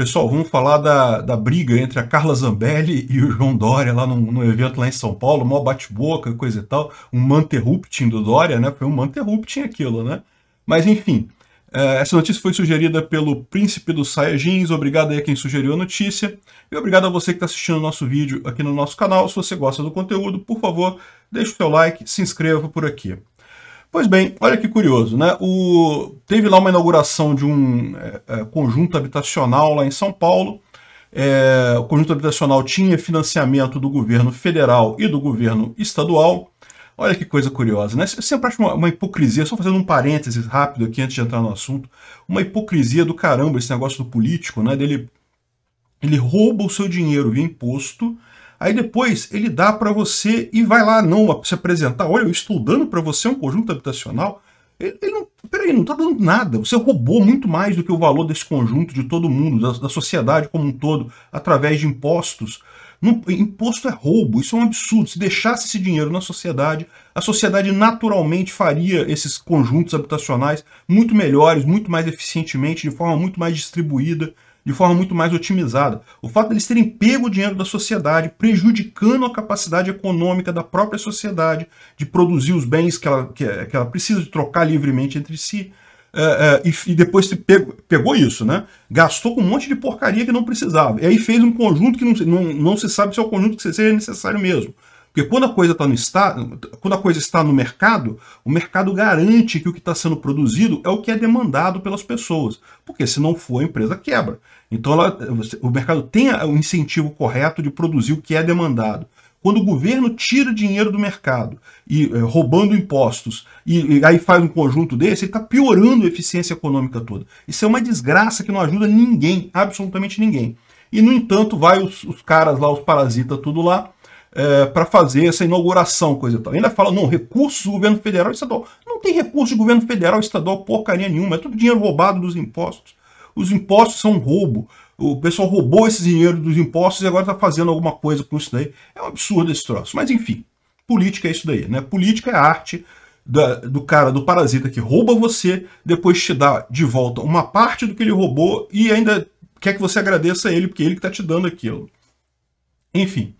Pessoal, vamos falar da, da briga entre a Carla Zambelli e o João Dória lá num, num evento lá em São Paulo, mó bate-boca, coisa e tal, um manterrupting do Dória, né? Foi um manterrupting aquilo, né? Mas enfim, é, essa notícia foi sugerida pelo Príncipe dos Jeans, obrigado aí a quem sugeriu a notícia, e obrigado a você que está assistindo o nosso vídeo aqui no nosso canal. Se você gosta do conteúdo, por favor, deixe o seu like, se inscreva por aqui. Pois bem, olha que curioso, né? O, teve lá uma inauguração de um é, é, conjunto habitacional lá em São Paulo. É, o conjunto habitacional tinha financiamento do governo federal e do governo estadual. Olha que coisa curiosa, né? Eu sempre acho uma, uma, hipocrisia, só fazendo um parênteses rápido aqui antes de entrar no assunto, uma hipocrisia do caramba esse negócio do político, né? Dele, ele rouba o seu dinheiro via imposto Aí depois ele dá para você e vai lá não se apresentar. Olha, eu estou dando para você um conjunto habitacional. Ele, ele não, peraí, não está dando nada. Você roubou muito mais do que o valor desse conjunto de todo mundo, da, da sociedade como um todo, através de impostos. Não, imposto é roubo, isso é um absurdo. Se deixasse esse dinheiro na sociedade, a sociedade naturalmente faria esses conjuntos habitacionais muito melhores, muito mais eficientemente, de forma muito mais distribuída de forma muito mais otimizada. O fato deles de terem pego o dinheiro da sociedade, prejudicando a capacidade econômica da própria sociedade de produzir os bens que ela, que, que ela precisa de trocar livremente entre si. É, é, e, e, depois pegou, pegou, isso, né? Gastou com um monte de porcaria que não precisava. E aí fez um conjunto que não, não, não se sabe se é o conjunto que seja necessário mesmo. Porque quando a coisa está no está, quando a coisa está no mercado, o mercado garante que o que está sendo produzido é o que é demandado pelas pessoas. Porque se não for, a empresa quebra. Então ela, o mercado tem o incentivo correto de produzir o que é demandado. Quando o governo tira dinheiro do mercado e é, roubando impostos e, e, aí faz um conjunto desse, ele está piorando a eficiência econômica toda. Isso é uma desgraça que não ajuda ninguém, absolutamente ninguém. E no entanto, vai os, os caras lá, os parasitas, tudo lá, é, para fazer essa inauguração, coisa e tal. Ainda fala, não, recursos do governo federal e estadual. Não tem recurso de governo federal e estadual porcaria nenhuma, é tudo dinheiro roubado dos impostos. Os impostos são roubo. O pessoal roubou esse dinheiro dos impostos e agora está fazendo alguma coisa com isso daí. É um absurdo esse troço. Mas enfim, política é isso daí, né? Política é a arte da, do cara, do parasita que rouba você, depois te dá de volta uma parte do que ele roubou e ainda quer que você agradeça a ele, porque é ele que está te dando aquilo. Enfim,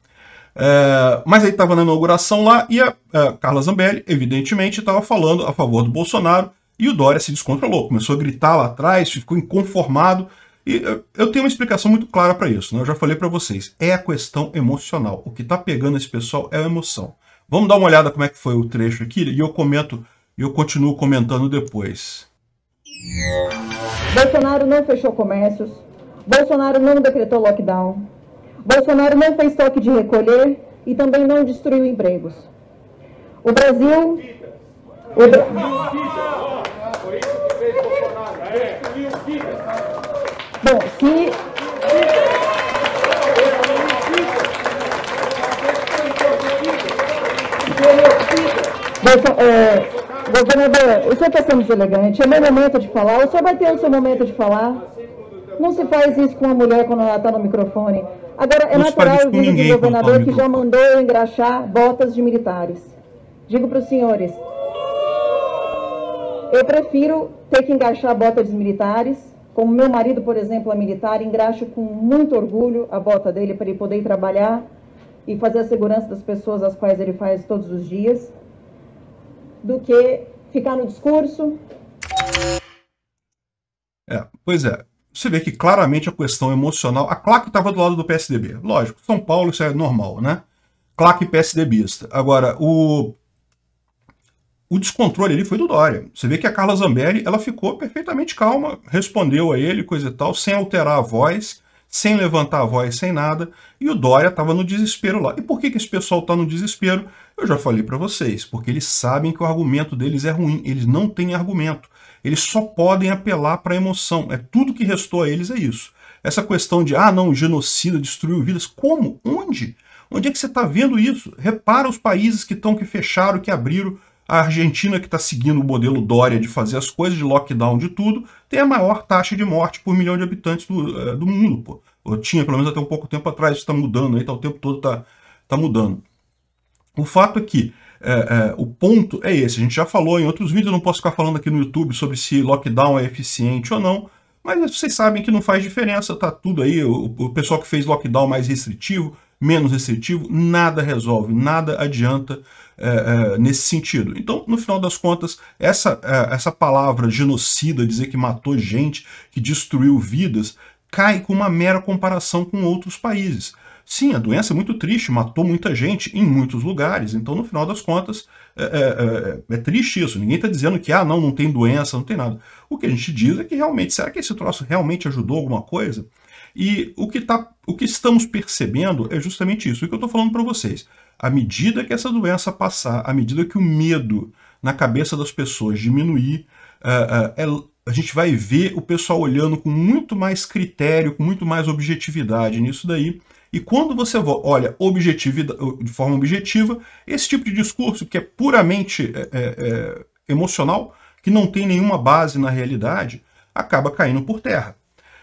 é, mas aí estava na inauguração lá e a, a Carla Zambelli, evidentemente, estava falando a favor do Bolsonaro e o Dória se descontrolou, começou a gritar lá atrás, ficou inconformado. E é, eu tenho uma explicação muito clara para isso, né? eu já falei para vocês. É a questão emocional. O que está pegando esse pessoal é a emoção. Vamos dar uma olhada como é que foi o trecho aqui e eu comento e eu continuo comentando depois. Bolsonaro não fechou comércios, Bolsonaro não decretou lockdown, Bolsonaro não fez toque de recolher e também não destruiu empregos. O Brasil. O... Bom, se. é, governador, o senhor está sendo deselegante, é meu momento de falar, o senhor vai ter o seu momento de falar. Não se faz isso com uma mulher quando ela está no microfone. Agora, é natural vir do governador que já mandou engraxar botas de militares. Digo para os senhores, eu prefiro ter que engraxar botas de militares, como meu marido, por exemplo, é militar, engraxo com muito orgulho a bota dele para ele poder trabalhar e fazer a segurança das pessoas às quais ele faz todos os dias, do que ficar no discurso. É, pois é, você vê que claramente a questão emocional. A Claque estava do lado do PSDB. Lógico, São Paulo isso é normal, né? Claque PSDBista. Agora, o, o descontrole ali foi do Dória. Você vê que a Carla Zambelli ela ficou perfeitamente calma, respondeu a ele, coisa e tal, sem alterar a voz, sem levantar a voz, sem nada. E o Dória estava no desespero lá. E por que, que esse pessoal está no desespero? Eu já falei para vocês, porque eles sabem que o argumento deles é ruim, eles não têm argumento. Eles só podem apelar para a emoção. É tudo que restou a eles é isso. Essa questão de, ah, não, genocida destruiu vidas. Como? Onde? Onde é que você está vendo isso? Repara os países que estão, que fecharam, que abriram. A Argentina, que está seguindo o modelo Dória de fazer as coisas, de lockdown de tudo, tem a maior taxa de morte por milhão de habitantes do, eh, do mundo. Pô. Eu tinha, pelo menos até um pouco tempo atrás, está mudando, aí, tá, o tempo todo está tá mudando. O fato é que é, é, o ponto é esse. A gente já falou em outros vídeos, não posso ficar falando aqui no YouTube sobre se lockdown é eficiente ou não, mas vocês sabem que não faz diferença, tá tudo aí. O, o pessoal que fez lockdown mais restritivo, menos restritivo, nada resolve, nada adianta é, é, nesse sentido. Então, no final das contas, essa, é, essa palavra genocida, dizer que matou gente, que destruiu vidas, cai com uma mera comparação com outros países. Sim, a doença é muito triste, matou muita gente em muitos lugares. Então, no final das contas, é, é, é, é triste isso. Ninguém está dizendo que, ah, não, não tem doença, não tem nada. O que a gente diz é que realmente, será que esse troço realmente ajudou alguma coisa? E o que, tá, o que estamos percebendo é justamente isso. O que eu estou falando para vocês. À medida que essa doença passar, à medida que o medo na cabeça das pessoas diminuir, é, é, a gente vai ver o pessoal olhando com muito mais critério, com muito mais objetividade nisso daí. E quando você olha de forma objetiva, esse tipo de discurso que é puramente é, é, é, emocional, que não tem nenhuma base na realidade, acaba caindo por terra.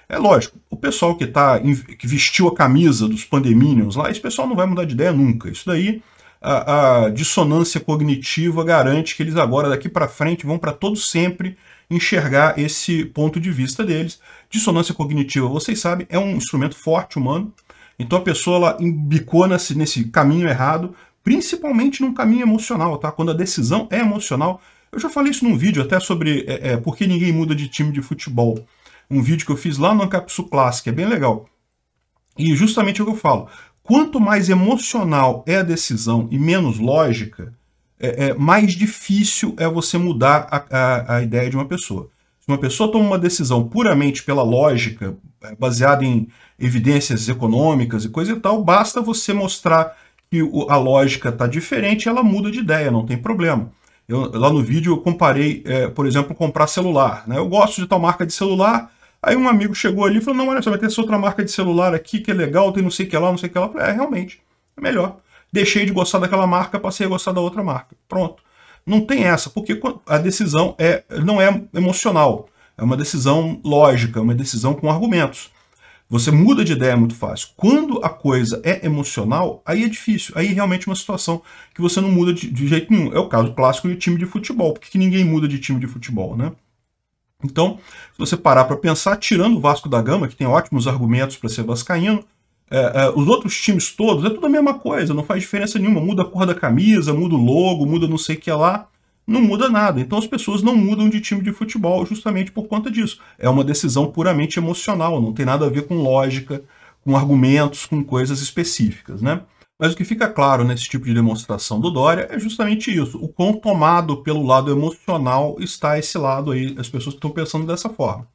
É lógico, o pessoal que, tá, que vestiu a camisa dos pandemínios lá, esse pessoal não vai mudar de ideia nunca. Isso daí, a, a dissonância cognitiva garante que eles agora, daqui para frente, vão para todo sempre enxergar esse ponto de vista deles. Dissonância cognitiva, vocês sabem, é um instrumento forte humano. Então a pessoa ela embicona-se nesse caminho errado, principalmente num caminho emocional, tá? Quando a decisão é emocional. Eu já falei isso num vídeo até sobre é, é, por que ninguém muda de time de futebol. Um vídeo que eu fiz lá no Ancapsu Classic, é bem legal. E justamente é o que eu falo. Quanto mais emocional é a decisão e menos lógica, é, é, mais difícil é você mudar a, a, a, ideia de uma pessoa. Se uma pessoa toma uma decisão puramente pela lógica, é baseado em evidências econômicas e coisa e tal, basta você mostrar que a lógica está diferente, ela muda de ideia, não tem problema. Eu, lá no vídeo eu comparei, é, por exemplo, comprar celular. Né? Eu gosto de tal marca de celular. Aí um amigo chegou ali e falou, não, olha só, vai ter essa outra marca de celular aqui que é legal, tem não sei o que lá, não sei o que lá. falei, é, realmente, é melhor. Deixei de gostar daquela marca, passei a gostar da outra marca. Pronto. Não tem essa, porque a decisão é, não é emocional. É uma decisão lógica, é uma decisão com argumentos. Você muda de ideia é muito fácil. Quando a coisa é emocional, aí é difícil. Aí é realmente uma situação que você não muda de, de jeito nenhum. É o caso clássico de time de futebol. Por que ninguém muda de time de futebol, né? Então, se você parar para pensar, tirando o Vasco da Gama, que tem ótimos argumentos para ser vascaíno, é, é, os outros times todos, é tudo a mesma coisa, não faz diferença nenhuma. Muda a cor da camisa, muda o logo, muda não sei o que lá não muda nada. Então as pessoas não mudam de time de futebol justamente por conta disso. É uma decisão puramente emocional, não tem nada a ver com lógica, com argumentos, com coisas específicas, né? Mas o que fica claro nesse tipo de demonstração do Dória é justamente isso, o quão tomado pelo lado emocional está esse lado aí, as pessoas que estão pensando dessa forma.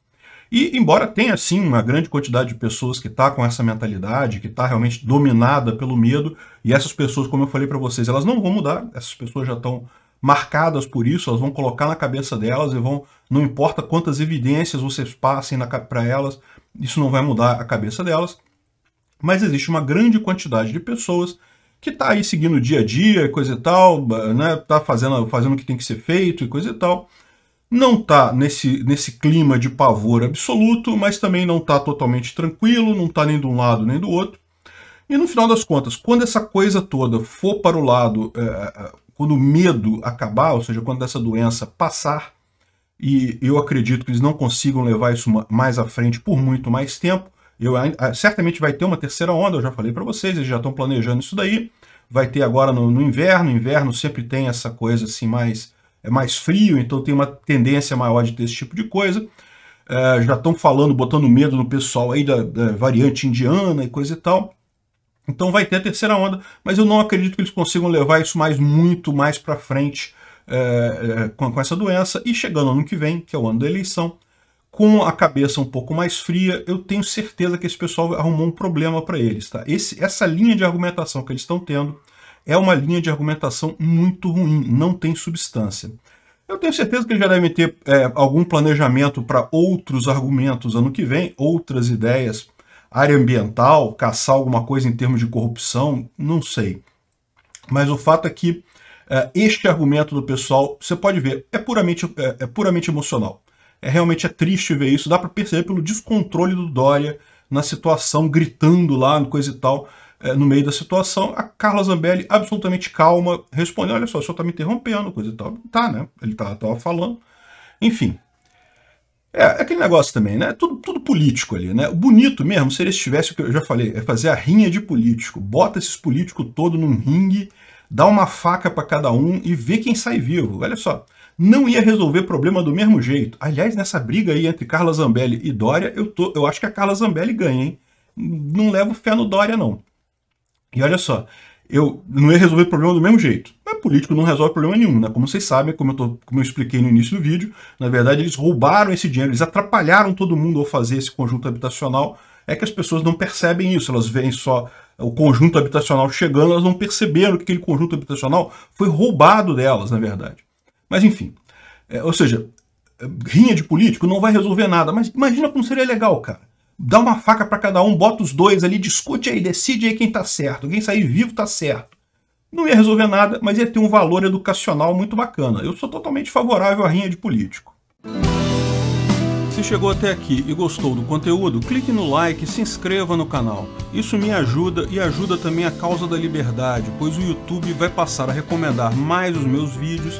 E embora tenha sim uma grande quantidade de pessoas que está com essa mentalidade, que está realmente dominada pelo medo, e essas pessoas, como eu falei para vocês, elas não vão mudar, essas pessoas já estão marcadas por isso, elas vão colocar na cabeça delas e vão, não importa quantas evidências vocês passem para elas, isso não vai mudar a cabeça delas. Mas existe uma grande quantidade de pessoas que está aí seguindo o dia a dia, coisa e tal, né, tá fazendo, fazendo o que tem que ser feito e coisa e tal. Não está nesse, nesse clima de pavor absoluto, mas também não está totalmente tranquilo, não está nem de um lado nem do outro. E no final das contas, quando essa coisa toda for para o lado eh, eh, quando o medo acabar, ou seja, quando essa doença passar, e eu acredito que eles não consigam levar isso mais à frente por muito mais tempo, eu, ah, certamente vai ter uma terceira onda, eu já falei para vocês, eles já estão planejando isso daí, vai ter agora no, no inverno, inverno sempre tem essa coisa assim mais, é mais frio, então tem uma tendência maior de ter esse tipo de coisa, é, já estão falando, botando medo no pessoal aí da, da variante indiana e coisa e tal, então vai ter a terceira onda, mas eu não acredito que eles consigam levar isso mais muito mais para frente é, é, com, com, essa doença. E chegando ano que vem, que é o ano da eleição, com a cabeça um pouco mais fria, eu tenho certeza que esse pessoal arrumou um problema para eles. Tá? Esse, essa linha de argumentação que eles estão tendo é uma linha de argumentação muito ruim, não tem substância. Eu tenho certeza que eles já devem ter é, algum planejamento para outros argumentos ano que vem, outras ideias área ambiental, caçar alguma coisa em termos de corrupção, não sei. Mas o fato é que uh, este argumento do pessoal, você pode ver, é puramente, é, é puramente emocional. É realmente é triste ver isso, dá para perceber pelo descontrole do Dória na situação, gritando lá, coisa e tal, é, no meio da situação. A Carla Zambelli, absolutamente calma, responde: olha só, o senhor está me interrompendo, coisa e tal. Tá, né? Ele estava tá, falando. Enfim, é, é, aquele negócio também, né? Tudo, tudo político ali, né? O bonito mesmo seria se tivesse o que eu já falei, é fazer a rinha de político. Bota esses políticos todo num ringue, dá uma faca para cada um e vê quem sai vivo. Olha só, não ia resolver problema do mesmo jeito. Aliás, nessa briga aí entre Carla Zambelli e Dória, eu, tô, eu acho que a Carla Zambelli ganha, hein? Não levo fé no Dória, não. E olha só, eu não ia resolver o problema do mesmo jeito. Mas político não resolve problema nenhum, né? Como vocês sabem, como eu, tô, como eu expliquei no início do vídeo, na verdade eles roubaram esse dinheiro, eles atrapalharam todo mundo ao fazer esse conjunto habitacional. É que as pessoas não percebem isso, elas veem só o conjunto habitacional chegando, elas não perceberam que aquele conjunto habitacional foi roubado delas, na verdade. Mas enfim, é, ou seja, rinha de político não vai resolver nada, mas imagina como seria legal, cara dá uma faca para cada um, bota os dois ali, discute aí, decide aí quem tá certo. Quem sair vivo tá certo. Não ia resolver nada, mas ia ter um valor educacional muito bacana. Eu sou totalmente favorável à rinha de político. Se chegou até aqui e gostou do conteúdo, clique no like e se inscreva no canal. Isso me ajuda e ajuda também a causa da liberdade, pois o YouTube vai passar a recomendar mais os meus vídeos